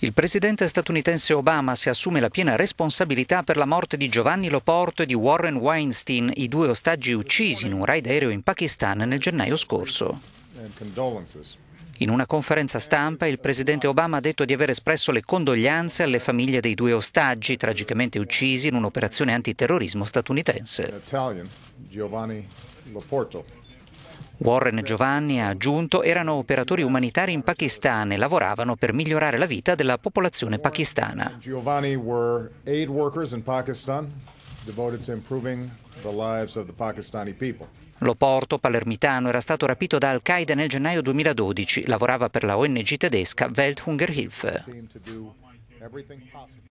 Il presidente statunitense Obama si assume la piena responsabilità per la morte di Giovanni Loporto e di Warren Weinstein, i due ostaggi uccisi in un raid aereo in Pakistan nel gennaio scorso. In una conferenza stampa il presidente Obama ha detto di aver espresso le condoglianze alle famiglie dei due ostaggi tragicamente uccisi in un'operazione antiterrorismo statunitense. Warren Giovanni ha aggiunto erano operatori umanitari in Pakistan e lavoravano per migliorare la vita della popolazione pakistana. Giovanni were aid workers in Pakistan devoted to improving the lives of the Pakistani people. L'Oporto palermitano era stato rapito da Al-Qaeda nel gennaio 2012, lavorava per la ONG tedesca Welthungerhilfe.